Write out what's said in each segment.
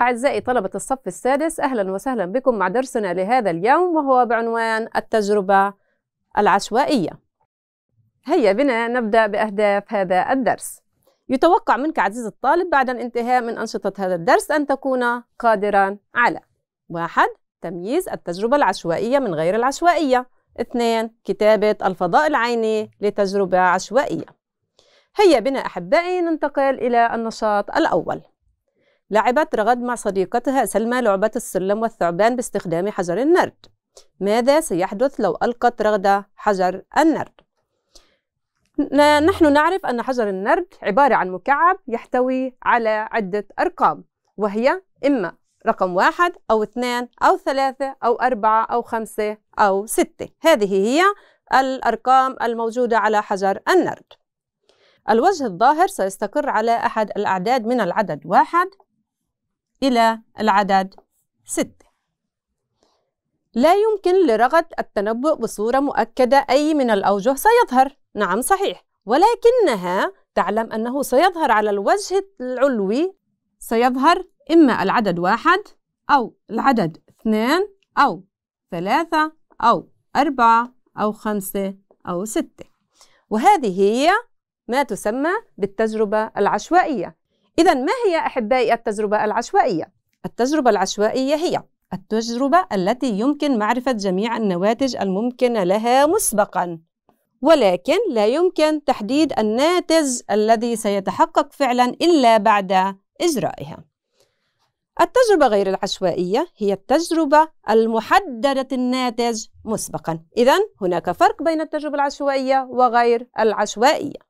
أعزائي طلبة الصف السادس أهلا وسهلا بكم مع درسنا لهذا اليوم وهو بعنوان التجربة العشوائية هيا بنا نبدأ بأهداف هذا الدرس يتوقع منك عزيز الطالب بعد الانتهاء من أنشطة هذا الدرس أن تكون قادرا على واحد تمييز التجربة العشوائية من غير العشوائية اثنين كتابة الفضاء العيني لتجربة عشوائية هيا بنا أحبائي ننتقل إلى النشاط الأول لعبت رغد مع صديقتها سلمى لعبة السلم والثعبان باستخدام حجر النرد ماذا سيحدث لو ألقت رغدة حجر النرد؟ نحن نعرف أن حجر النرد عبارة عن مكعب يحتوي على عدة أرقام وهي إما رقم واحد أو اثنان أو ثلاثة أو أربعة أو خمسة أو ستة هذه هي الأرقام الموجودة على حجر النرد الوجه الظاهر سيستقر على أحد الأعداد من العدد واحد إلى العدد 6 لا يمكن لرغد التنبؤ بصورة مؤكدة أي من الأوجه سيظهر نعم صحيح ولكنها تعلم أنه سيظهر على الوجه العلوي سيظهر إما العدد واحد أو العدد اثنان أو ثلاثة أو أربعة أو خمسة أو ستة وهذه هي ما تسمى بالتجربة العشوائية إذا ما هي أحبائي التجربة العشوائية؟ التجربة العشوائية هي التجربة التي يمكن معرفة جميع النواتج الممكنة لها مسبقاً ولكن لا يمكن تحديد الناتج الذي سيتحقق فعلا إلا بعد إجرائها التجربة غير العشوائية هي التجربة المحددة الناتج مسبقا إذا هناك فرق بين التجربة العشوائية وغير العشوائية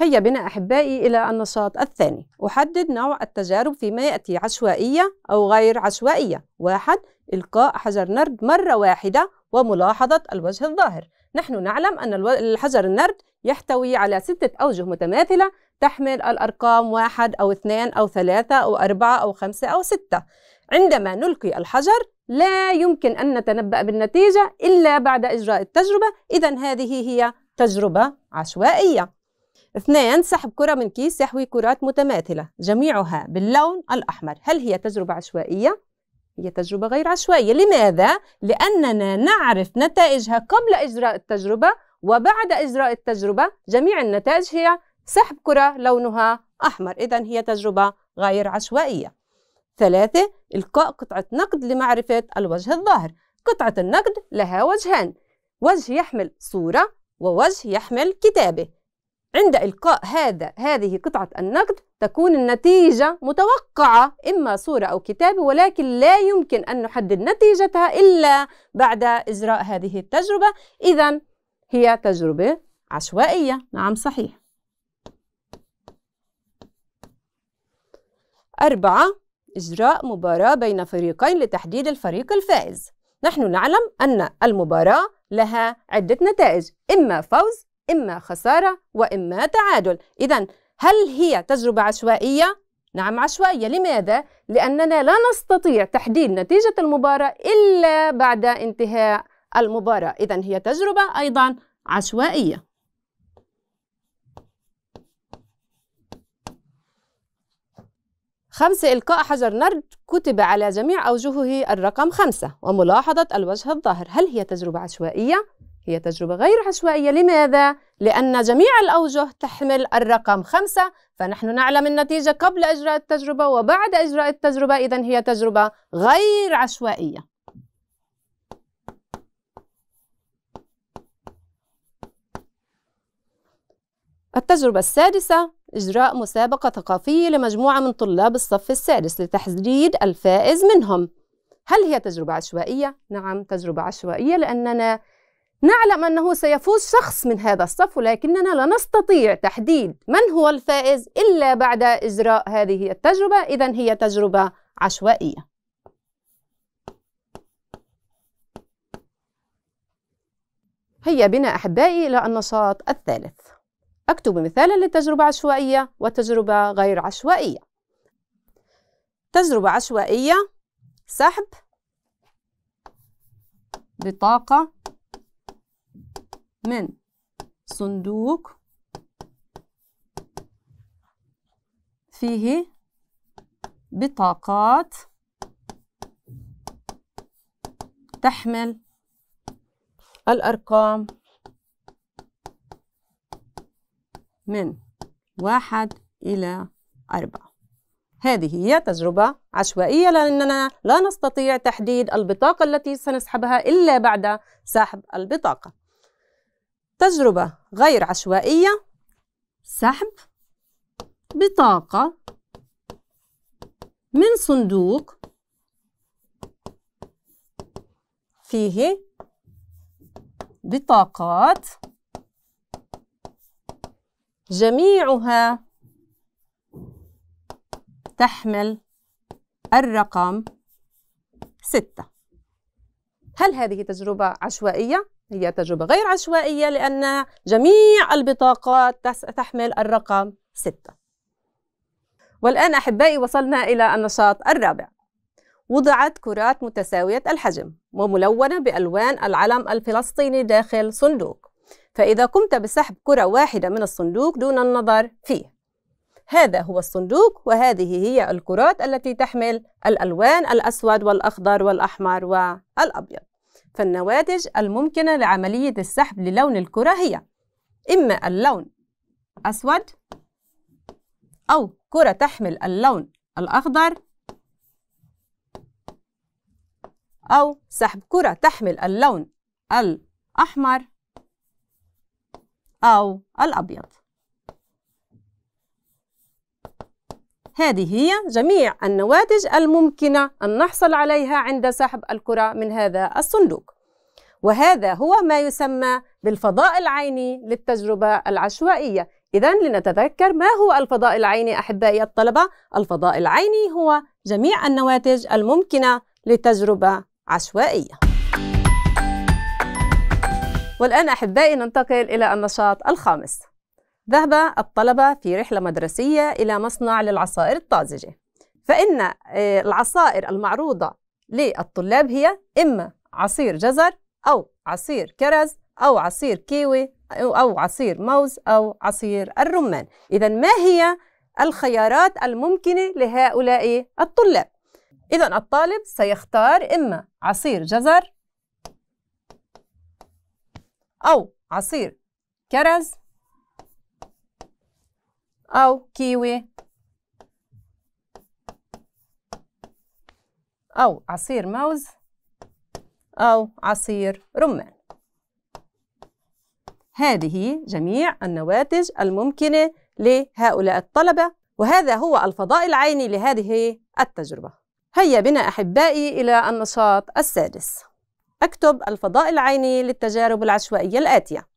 هيا بنا أحبائي إلى النشاط الثاني أحدد نوع التجارب فيما يأتي عشوائية أو غير عشوائية واحد إلقاء حجر نرد مرة واحدة وملاحظة الوجه الظاهر نحن نعلم أن الحجر النرد يحتوي على ستة أوجه متماثلة تحمل الأرقام واحد أو اثنان أو ثلاثة أو أربعة أو خمسة أو ستة عندما نلقي الحجر لا يمكن أن نتنبأ بالنتيجة إلا بعد إجراء التجربة إذا هذه هي تجربة عشوائية اثنان سحب كرة من كيس يحوي كرات متماثلة جميعها باللون الأحمر هل هي تجربة عشوائية؟ هي تجربة غير عشوائية لماذا؟ لأننا نعرف نتائجها قبل إجراء التجربة وبعد إجراء التجربة جميع النتائج هي سحب كرة لونها أحمر إذا هي تجربة غير عشوائية ثلاثة إلقاء قطعة نقد لمعرفة الوجه الظاهر قطعة النقد لها وجهان وجه يحمل صورة ووجه يحمل كتابة عند إلقاء هذا هذه قطعة النقد تكون النتيجة متوقعة إما صورة أو كتابة ولكن لا يمكن أن نحدد نتيجتها إلا بعد إجراء هذه التجربة إذا هي تجربة عشوائية نعم صحيح أربعة إجراء مباراة بين فريقين لتحديد الفريق الفائز نحن نعلم أن المباراة لها عدة نتائج إما فوز إما خسارة وإما تعادل إذا هل هي تجربة عشوائية؟ نعم عشوائية لماذا؟ لأننا لا نستطيع تحديد نتيجة المباراة إلا بعد انتهاء المباراة إذا هي تجربة أيضا عشوائية خمسة إلقاء حجر نرد كتب على جميع أوجهه الرقم خمسة وملاحظة الوجه الظاهر هل هي تجربة عشوائية؟ هي تجربة غير عشوائية لماذا؟ لأن جميع الأوجه تحمل الرقم خمسة فنحن نعلم النتيجة قبل إجراء التجربة وبعد إجراء التجربة إذا هي تجربة غير عشوائية التجربة السادسة إجراء مسابقة ثقافية لمجموعة من طلاب الصف السادس لتحديد الفائز منهم هل هي تجربة عشوائية؟ نعم تجربة عشوائية لأننا نعلم أنه سيفوز شخص من هذا الصف ولكننا لا نستطيع تحديد من هو الفائز إلا بعد إجراء هذه التجربة إذا هي تجربة عشوائية هيا بنا أحبائي إلى النشاط الثالث أكتب مثالا للتجربة عشوائية وتجربة غير عشوائية تجربة عشوائية سحب بطاقة من صندوق فيه بطاقات تحمل الأرقام من واحد إلى أربعة هذه هي تجربة عشوائية لأننا لا نستطيع تحديد البطاقة التي سنسحبها إلا بعد سحب البطاقة تجربة غير عشوائية سحب بطاقة من صندوق فيه بطاقات جميعها تحمل الرقم ستة هل هذه تجربة عشوائية؟ هي تجربة غير عشوائية لأن جميع البطاقات تحمل الرقم 6 والآن أحبائي وصلنا إلى النشاط الرابع وضعت كرات متساوية الحجم وملونة بألوان العلم الفلسطيني داخل صندوق فإذا قمت بسحب كرة واحدة من الصندوق دون النظر فيه هذا هو الصندوق وهذه هي الكرات التي تحمل الألوان الأسود والأخضر والأحمر والأبيض فالنواتج الممكنة لعملية السحب للون الكرة هي إما اللون أسود أو كرة تحمل اللون الأخضر أو سحب كرة تحمل اللون الأحمر أو الأبيض هذه هي جميع النواتج الممكنة أن نحصل عليها عند سحب الكرة من هذا الصندوق وهذا هو ما يسمى بالفضاء العيني للتجربة العشوائية إذا لنتذكر ما هو الفضاء العيني أحبائي الطلبة الفضاء العيني هو جميع النواتج الممكنة لتجربة عشوائية والآن أحبائي ننتقل إلى النشاط الخامس ذهب الطلبة في رحلة مدرسية إلى مصنع للعصائر الطازجة فإن آه، العصائر المعروضة للطلاب هي إما عصير جزر أو عصير كرز أو عصير كيوي أو عصير موز أو عصير الرمان إذا ما هي الخيارات الممكنة لهؤلاء الطلاب إذا الطالب سيختار إما عصير جزر أو عصير كرز أو كيوي أو عصير موز أو عصير رمان هذه جميع النواتج الممكنة لهؤلاء الطلبة وهذا هو الفضاء العيني لهذه التجربة هيا بنا أحبائي إلى النشاط السادس اكتب الفضاء العيني للتجارب العشوائية الآتية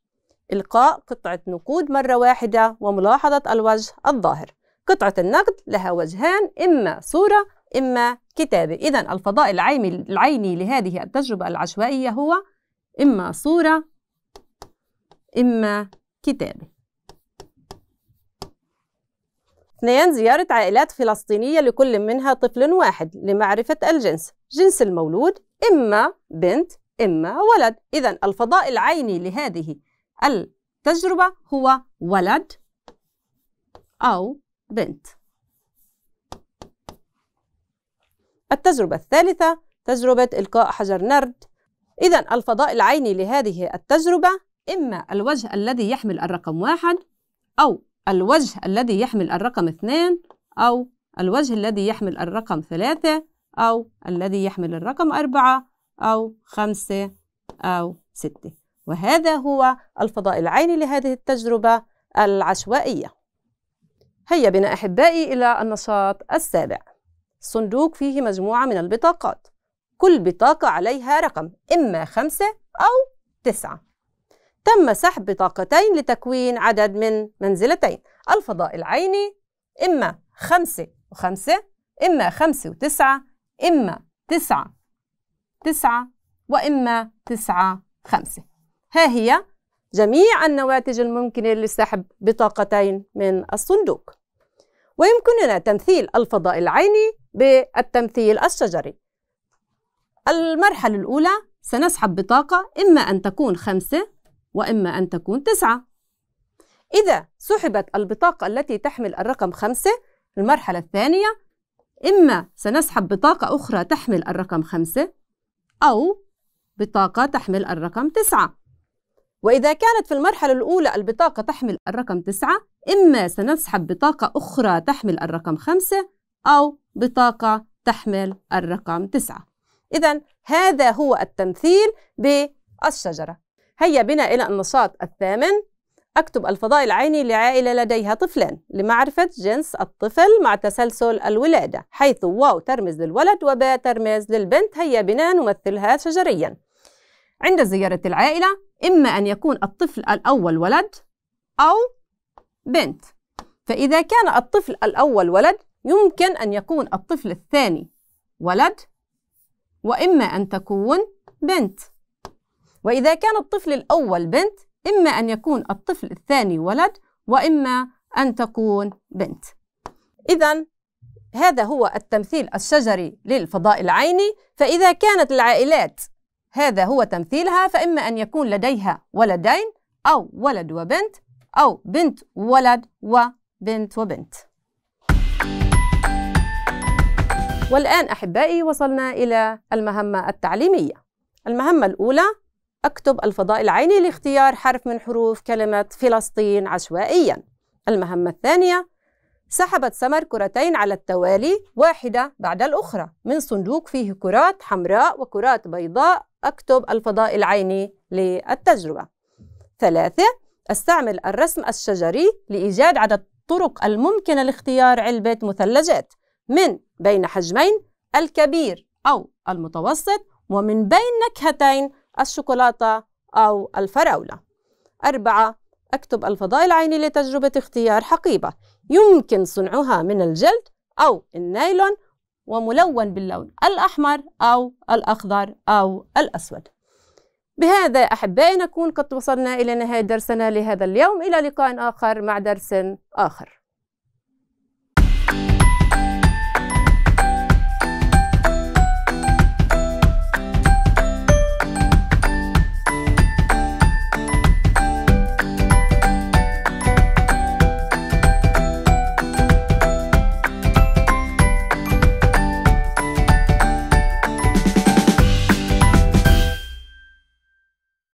إلقاء قطعة نقود مرة واحدة وملاحظة الوجه الظاهر قطعة النقد لها وجهان إما صورة إما كتابة إذا الفضاء العيني, العيني لهذه التجربة العشوائية هو إما صورة إما كتابة اثنين زيارة عائلات فلسطينية لكل منها طفل واحد لمعرفة الجنس جنس المولود إما بنت إما ولد إذا الفضاء العيني لهذه التجربة هو ولد أو بنت التجربة الثالثة تجربة إلقاء حجر نرد إذا الفضاء العيني لهذه التجربة إما الوجه الذي يحمل الرقم واحد أو الوجه الذي يحمل الرقم اثنان أو الوجه الذي يحمل الرقم ثلاثة أو الذي يحمل الرقم أربعة أو خمسة أو ستة وهذا هو الفضاء العيني لهذه التجربة العشوائية هيا بنا أحبائي إلى النشاط السابع صندوق فيه مجموعة من البطاقات كل بطاقة عليها رقم إما خمسة أو تسعة تم سحب بطاقتين لتكوين عدد من منزلتين الفضاء العيني إما خمسة وخمسة إما خمسة وتسعة إما تسعة تسعة وإما تسعة خمسة ها هي جميع النواتج الممكنة لسحب بطاقتين من الصندوق ويمكننا تمثيل الفضاء العيني بالتمثيل الشجري المرحلة الأولى سنسحب بطاقة إما أن تكون خمسة وإما أن تكون تسعة إذا سحبت البطاقة التي تحمل الرقم خمسة المرحلة الثانية إما سنسحب بطاقة أخرى تحمل الرقم خمسة أو بطاقة تحمل الرقم تسعة وإذا كانت في المرحلة الأولى البطاقة تحمل الرقم 9 إما سنسحب بطاقة أخرى تحمل الرقم 5 أو بطاقة تحمل الرقم 9 إذا هذا هو التمثيل بالشجرة هيا بنا إلى النشاط الثامن أكتب الفضاء العيني لعائلة لديها طفلان لمعرفة جنس الطفل مع تسلسل الولادة حيث واو ترمز للولد وباء ترمز للبنت هيا بنا نمثلها شجريا عند زيارة العائلة إما أن يكون الطفل الأول ولد أو بنت فإذا كان الطفل الأول ولد يمكن أن يكون الطفل الثاني ولد وإما أن تكون بنت وإذا كان الطفل الأول بنت إما أن يكون الطفل الثاني ولد وإما أن تكون بنت إذا هذا هو التمثيل الشجري للفضاء العيني فإذا كانت العائلات هذا هو تمثيلها فإما أن يكون لديها ولدين أو ولد وبنت أو بنت ولد وبنت وبنت والآن أحبائي وصلنا إلى المهمة التعليمية المهمة الأولى أكتب الفضاء العيني لاختيار حرف من حروف كلمة فلسطين عشوائياً المهمة الثانية سحبت سمر كرتين على التوالي واحدة بعد الأخرى من صندوق فيه كرات حمراء وكرات بيضاء أكتب الفضاء العيني للتجربة ثلاثة استعمل الرسم الشجري لإيجاد عدد الطرق الممكنة لاختيار علبة مثلجات من بين حجمين الكبير أو المتوسط ومن بين نكهتين الشوكولاتة أو الفراولة أربعة اكتب الفضاء العيني لتجربة اختيار حقيبة يمكن صنعها من الجلد أو النايلون وملون باللون الأحمر أو الأخضر أو الأسود بهذا أحبائي نكون قد وصلنا إلى نهاية درسنا لهذا اليوم إلى لقاء آخر مع درس آخر